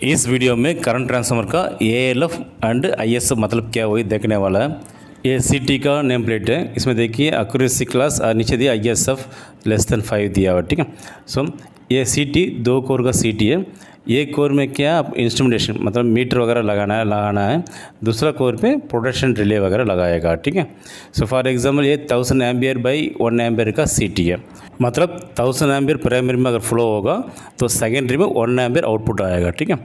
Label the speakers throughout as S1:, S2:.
S1: इस वीडियो में current transformer का A L F and I S F मतलब क्या वही देखने वाला है ये सी टी का नेम प्लेट है इसमें देखिए अक्यूरेसी क्लास और नीचे दिया I S F less than five दिया हुआ ठीक है सो ये सी टी दो कोर का सी टी है एक कोर में क्या इंस्ट्रूमेंटेशन मतलब मीटर वगैरह लगाना है लगाना है दूसरा कोर पे प्रोटेक्शन रिले वगैरह लगाएगा ठीक है सो फॉर एग्जाम्पल ये thousand ampere by one ampere का सी टी है मतलब थाउजेंड एम्बियर प्राइमरी में अगर फ्लो होगा तो सेकेंडरी में वन एम्बियर आउटपुट आएगा ठीक है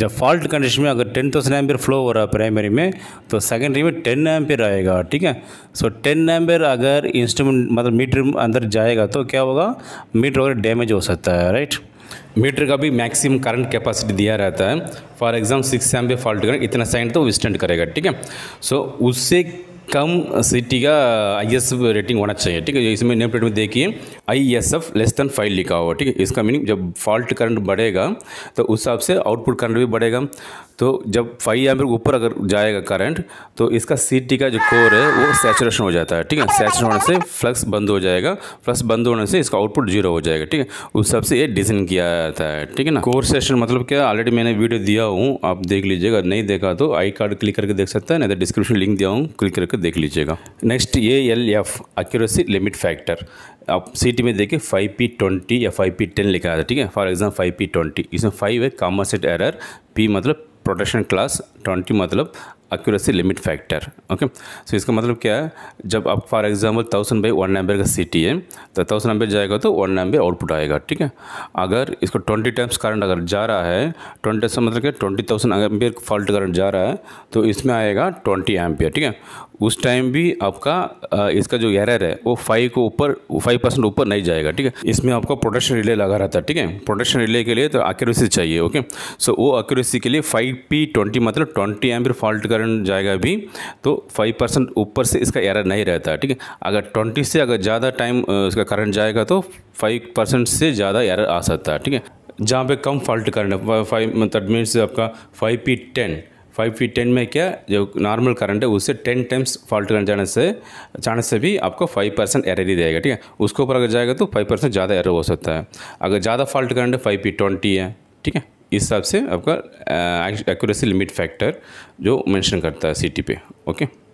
S1: जब फॉल्ट कंडीशन में अगर टेन थाउजेंड एम्बियर फ्लो हो रहा है प्राइमरी में तो सेकेंडरी में टेन एम्बियर आएगा ठीक है सो टेन एम्बियर अगर इंस्ट्रूमेंट मतलब मीटर अंदर जाएगा तो क्या होगा मीटर वगैरह डैमेज हो सकता है राइट मीटर का भी मैक्सिमम करंट कैपेसिटी दिया रहता है फॉर एग्जाम्पल सिक्स एम पे फॉल्ट करेंट इतना साइन तो वो करेगा ठीक है सो उससे कम सिटी का आई एस रेटिंग होना चाहिए ठीक है इसमें नेम प्लेट में देखिए I S F less than five लिखा हुआ ठीक है इसका मीनिंग जब फॉल्ट करंट बढ़ेगा तो उस हिसाब से आउटपुट करंट भी बढ़ेगा तो जब फाइव एम्पियर ऊपर अगर जाएगा करंट तो इसका सी टी का जो कोर है वो सेचुरेशन हो जाता है ठीक है सेचुरेशन होने से फ्लक्स बंद हो जाएगा फ्लक्स बंद होने से इसका आउटपुट जीरो हो जाएगा ठीक है उस सबसे ये डिजाइन किया जाता है ठीक है ना कोर सेशन मतलब क्या ऑलरेडी मैंने वीडियो दिया हूँ आप देख लीजिएगा नहीं देखा तो आई कार्ड क्लिक करके देख सकते हैं नहीं तो डिस्क्रिप्शन लिंक दिया हूँ क्लिक करके देख लीजिएगा next A L F accuracy limit factor आप सीटी में देखिए फाइव पी ट्वेंटी या फाइव पी टेन लिखा है ठीक है for example five P twenty इसमें फाइव है कामा सेट एरर पी मतलब प्रोटेक्शन क्लास ट्वेंटी मतलब accuracy limit factor okay so इसका मतलब क्या है जब आप for example thousand by one number का सीटी है तो थाउजेंड नंबर जाएगा तो वन नंबर आउटपुट आएगा ठीक है अगर इसको ट्वेंटी टाइम्स करंट अगर जा रहा है ट्वेंटी टाइम्स मतलब क्या twenty thousand ampere fault current जा रहा है तो इसमें आएगा ट्वेंटी एम्पियर ठीक है उस टाइम भी आपका इसका जो एरर है वो फाइव को ऊपर फाइव परसेंट ऊपर नहीं जाएगा ठीक है इसमें आपका प्रोडक्शन रिले लगा रहता है ठीक है प्रोडक्शन रिले के लिए तो एक्यूरेसी चाहिए ओके सो वो एक्यूरेसी के लिए फाइव पी ट्वेंटी मतलब ट्वेंटी एम्पियर फॉल्ट करंट जाएगा भी तो फाइव परसेंट ऊपर से इसका एरर नहीं रहता ठीक है अगर ट्वेंटी से अगर ज़्यादा टाइम इसका करंट जाएगा तो फाइव परसेंट से ज़्यादा एरर आ सकता है ठीक है जहाँ पे कम फॉल्ट करंट फाइव मतलब मीन्स आपका five P ten five P ten में क्या जो नॉर्मल करंट है उससे टेन टाइम्स फॉल्ट करंट जाने से जाने से भी आपको फाइव परसेंट एरर ही देगा ठीक है उसके ऊपर अगर जाएगा तो फाइव परसेंट ज़्यादा एरर हो सकता है अगर ज़्यादा फॉल्ट करंट है फाइव पी ट्वेंटी है ठीक है इस हिसाब से आपका एक्यूरेसी लिमिट फैक्टर जो मेंशन करता है सीटी पे ओके